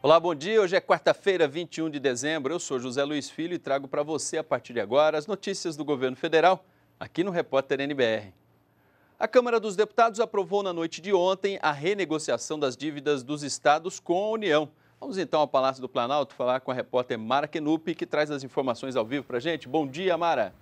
Olá, bom dia. Hoje é quarta-feira, 21 de dezembro. Eu sou José Luiz Filho e trago para você, a partir de agora, as notícias do governo federal, aqui no Repórter NBR. A Câmara dos Deputados aprovou na noite de ontem a renegociação das dívidas dos estados com a União. Vamos então ao Palácio do Planalto falar com a repórter Mara Kenup, que traz as informações ao vivo para a gente. Bom dia, Mara.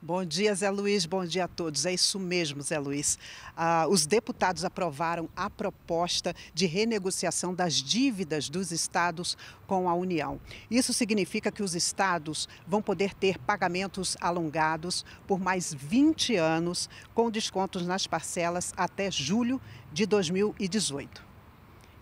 Bom dia, Zé Luiz. Bom dia a todos. É isso mesmo, Zé Luiz. Ah, os deputados aprovaram a proposta de renegociação das dívidas dos estados com a União. Isso significa que os estados vão poder ter pagamentos alongados por mais 20 anos, com descontos nas parcelas até julho de 2018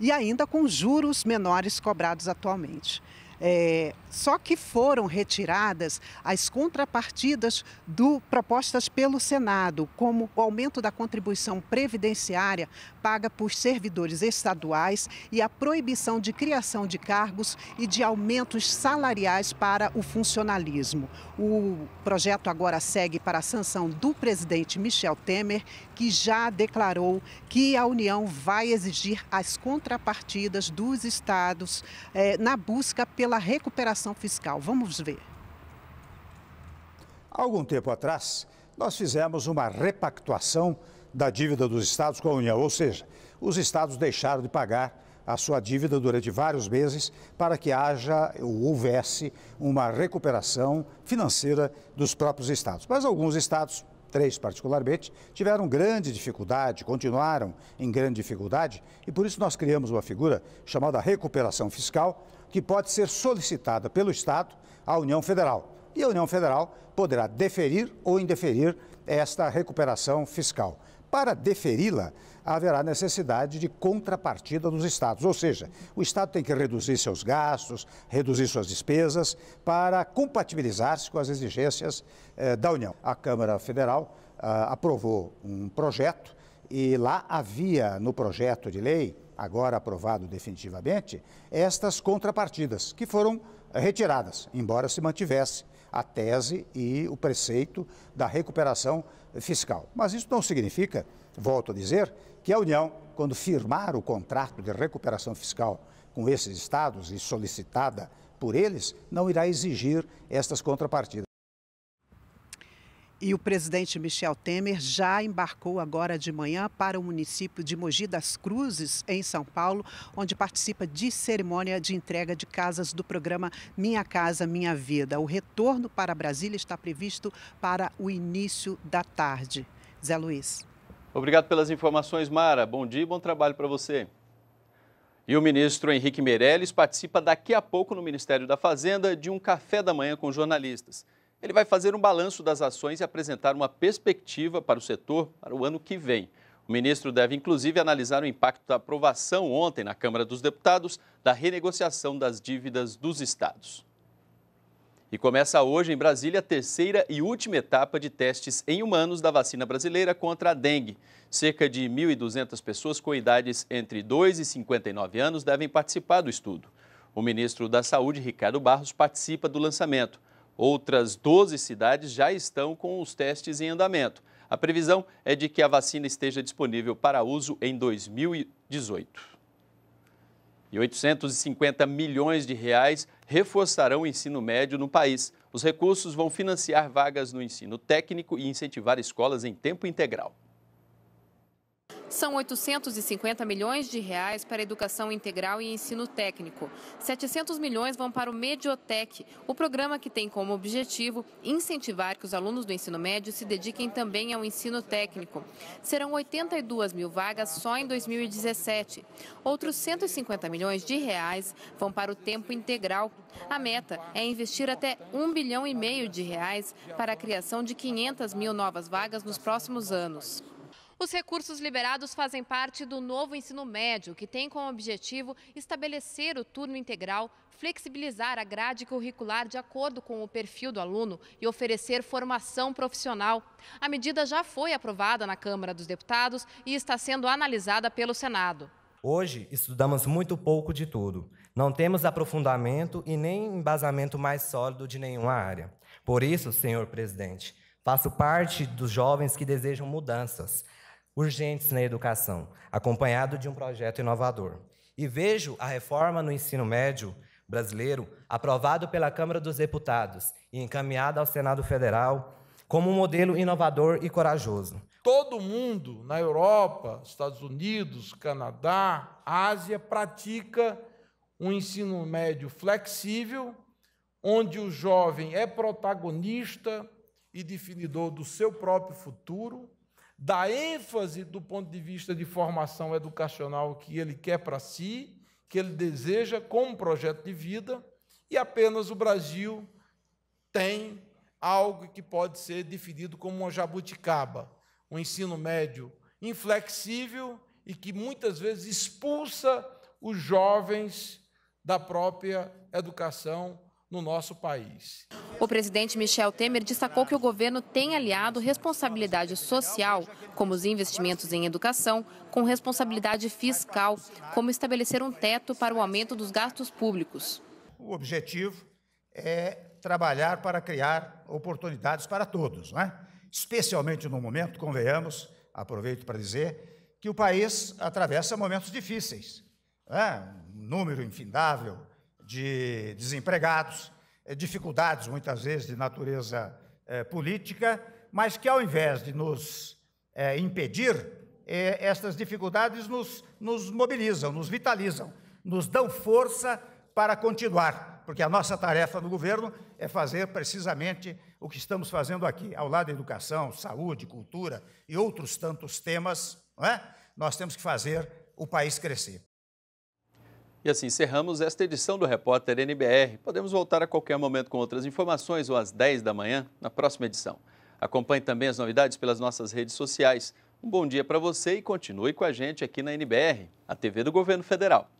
e ainda com juros menores cobrados atualmente. É, só que foram retiradas as contrapartidas do propostas pelo Senado, como o aumento da contribuição previdenciária paga por servidores estaduais e a proibição de criação de cargos e de aumentos salariais para o funcionalismo. O projeto agora segue para a sanção do presidente Michel Temer, que já declarou que a União vai exigir as contrapartidas dos estados é, na busca pelo pela recuperação fiscal. Vamos ver. Há algum tempo atrás, nós fizemos uma repactuação da dívida dos estados com a União, ou seja, os estados deixaram de pagar a sua dívida durante vários meses para que haja ou houvesse uma recuperação financeira dos próprios estados. Mas alguns estados três particularmente, tiveram grande dificuldade, continuaram em grande dificuldade, e por isso nós criamos uma figura chamada recuperação fiscal, que pode ser solicitada pelo Estado à União Federal. E a União Federal poderá deferir ou indeferir esta recuperação fiscal. Para deferi-la, haverá necessidade de contrapartida dos estados, ou seja, o estado tem que reduzir seus gastos, reduzir suas despesas, para compatibilizar-se com as exigências eh, da União. A Câmara Federal ah, aprovou um projeto e lá havia no projeto de lei, agora aprovado definitivamente, estas contrapartidas que foram retiradas, embora se mantivesse a tese e o preceito da recuperação fiscal. Mas isso não significa, volto a dizer, que a União, quando firmar o contrato de recuperação fiscal com esses estados e solicitada por eles, não irá exigir estas contrapartidas. E o presidente Michel Temer já embarcou agora de manhã para o município de Mogi das Cruzes, em São Paulo, onde participa de cerimônia de entrega de casas do programa Minha Casa Minha Vida. O retorno para Brasília está previsto para o início da tarde. Zé Luiz. Obrigado pelas informações, Mara. Bom dia e bom trabalho para você. E o ministro Henrique Meirelles participa daqui a pouco no Ministério da Fazenda de um café da manhã com jornalistas. Ele vai fazer um balanço das ações e apresentar uma perspectiva para o setor para o ano que vem. O ministro deve, inclusive, analisar o impacto da aprovação ontem na Câmara dos Deputados da renegociação das dívidas dos estados. E começa hoje em Brasília a terceira e última etapa de testes em humanos da vacina brasileira contra a dengue. Cerca de 1.200 pessoas com idades entre 2 e 59 anos devem participar do estudo. O ministro da Saúde, Ricardo Barros, participa do lançamento. Outras 12 cidades já estão com os testes em andamento. A previsão é de que a vacina esteja disponível para uso em 2018. E 850 milhões de reais reforçarão o ensino médio no país. Os recursos vão financiar vagas no ensino técnico e incentivar escolas em tempo integral. São 850 milhões de reais para educação integral e ensino técnico. 700 milhões vão para o Mediotec, o programa que tem como objetivo incentivar que os alunos do ensino médio se dediquem também ao ensino técnico. Serão 82 mil vagas só em 2017. Outros 150 milhões de reais vão para o tempo integral. A meta é investir até 1 bilhão e meio de reais para a criação de 500 mil novas vagas nos próximos anos. Os recursos liberados fazem parte do novo ensino médio, que tem como objetivo estabelecer o turno integral, flexibilizar a grade curricular de acordo com o perfil do aluno e oferecer formação profissional. A medida já foi aprovada na Câmara dos Deputados e está sendo analisada pelo Senado. Hoje estudamos muito pouco de tudo. Não temos aprofundamento e nem embasamento mais sólido de nenhuma área. Por isso, senhor presidente, faço parte dos jovens que desejam mudanças, urgentes na educação, acompanhado de um projeto inovador. E vejo a reforma no ensino médio brasileiro, aprovado pela Câmara dos Deputados e encaminhada ao Senado Federal, como um modelo inovador e corajoso. Todo mundo na Europa, Estados Unidos, Canadá, Ásia pratica um ensino médio flexível, onde o jovem é protagonista e definidor do seu próprio futuro da ênfase do ponto de vista de formação educacional que ele quer para si, que ele deseja como projeto de vida, e apenas o Brasil tem algo que pode ser definido como uma jabuticaba, um ensino médio inflexível e que muitas vezes expulsa os jovens da própria educação no nosso país. O presidente Michel Temer destacou que o governo tem aliado responsabilidade social, como os investimentos em educação, com responsabilidade fiscal, como estabelecer um teto para o aumento dos gastos públicos. O objetivo é trabalhar para criar oportunidades para todos, né? especialmente no momento, convenhamos, aproveito para dizer, que o país atravessa momentos difíceis. É? Um número infindável de desempregados, eh, dificuldades muitas vezes de natureza eh, política, mas que ao invés de nos eh, impedir, estas dificuldades nos, nos mobilizam, nos vitalizam, nos dão força para continuar, porque a nossa tarefa no governo é fazer precisamente o que estamos fazendo aqui, ao lado da educação, saúde, cultura e outros tantos temas, não é? nós temos que fazer o país crescer. E assim encerramos esta edição do Repórter NBR. Podemos voltar a qualquer momento com outras informações ou às 10 da manhã na próxima edição. Acompanhe também as novidades pelas nossas redes sociais. Um bom dia para você e continue com a gente aqui na NBR, a TV do Governo Federal.